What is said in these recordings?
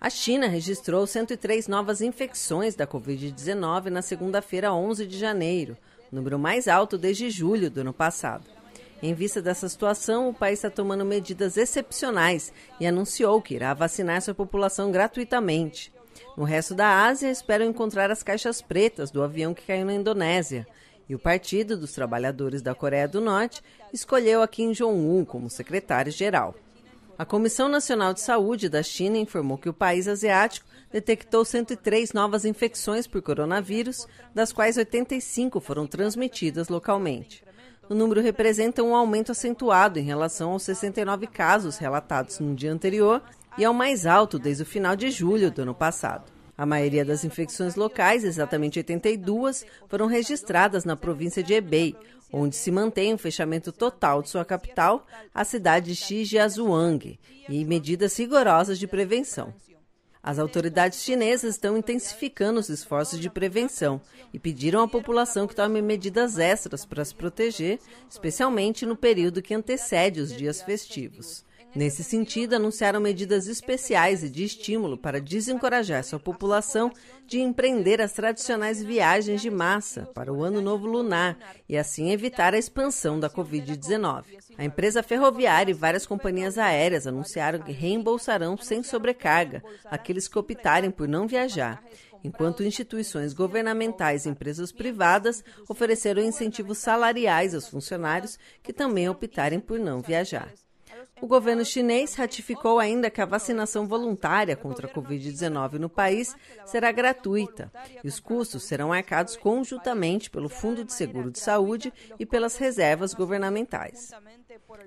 A China registrou 103 novas infecções da Covid-19 na segunda-feira, 11 de janeiro, número mais alto desde julho do ano passado. Em vista dessa situação, o país está tomando medidas excepcionais e anunciou que irá vacinar sua população gratuitamente. No resto da Ásia, esperam encontrar as caixas pretas do avião que caiu na Indonésia. E o Partido dos Trabalhadores da Coreia do Norte escolheu a Kim Jong-un como secretário-geral. A Comissão Nacional de Saúde da China informou que o país asiático detectou 103 novas infecções por coronavírus, das quais 85 foram transmitidas localmente. O número representa um aumento acentuado em relação aos 69 casos relatados no dia anterior e é o mais alto desde o final de julho do ano passado. A maioria das infecções locais, exatamente 82, foram registradas na província de Hebei, onde se mantém o um fechamento total de sua capital, a cidade de Shijiazhuang, e medidas rigorosas de prevenção. As autoridades chinesas estão intensificando os esforços de prevenção e pediram à população que tome medidas extras para se proteger, especialmente no período que antecede os dias festivos. Nesse sentido, anunciaram medidas especiais e de estímulo para desencorajar sua população de empreender as tradicionais viagens de massa para o Ano Novo Lunar e assim evitar a expansão da Covid-19. A empresa ferroviária e várias companhias aéreas anunciaram que reembolsarão sem sobrecarga aqueles que optarem por não viajar enquanto instituições governamentais e empresas privadas ofereceram incentivos salariais aos funcionários que também optarem por não viajar. O governo chinês ratificou ainda que a vacinação voluntária contra a Covid-19 no país será gratuita e os custos serão arcados conjuntamente pelo Fundo de Seguro de Saúde e pelas reservas governamentais.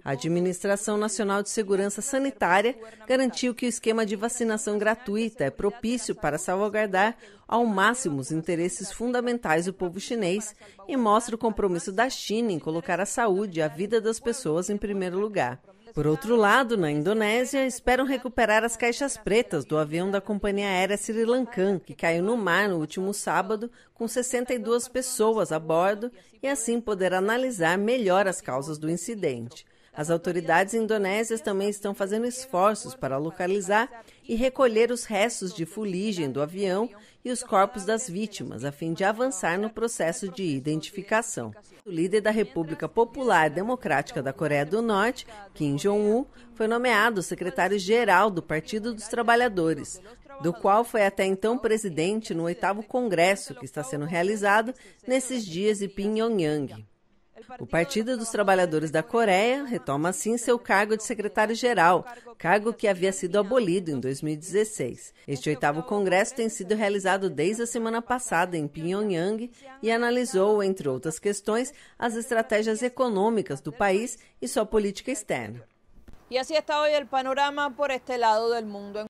A Administração Nacional de Segurança Sanitária garantiu que o esquema de vacinação gratuita é propício para salvaguardar ao máximo os interesses fundamentais do povo chinês e mostra o compromisso da China em colocar a saúde e a vida das pessoas em primeiro lugar. Por outro lado, na Indonésia, esperam recuperar as caixas pretas do avião da companhia aérea Sri Lankan, que caiu no mar no último sábado, com 62 pessoas a bordo, e assim poder analisar melhor as causas do incidente. As autoridades indonésias também estão fazendo esforços para localizar e recolher os restos de fuligem do avião e os corpos das vítimas, a fim de avançar no processo de identificação. O líder da República Popular Democrática da Coreia do Norte, Kim Jong-un, foi nomeado secretário-geral do Partido dos Trabalhadores, do qual foi até então presidente no oitavo congresso que está sendo realizado nesses dias em Pyongyang. O Partido dos Trabalhadores da Coreia retoma assim seu cargo de secretário-geral, cargo que havia sido abolido em 2016. Este oitavo congresso tem sido realizado desde a semana passada em Pyongyang e analisou, entre outras questões, as estratégias econômicas do país e sua política externa. E assim está hoje o panorama por este lado do mundo.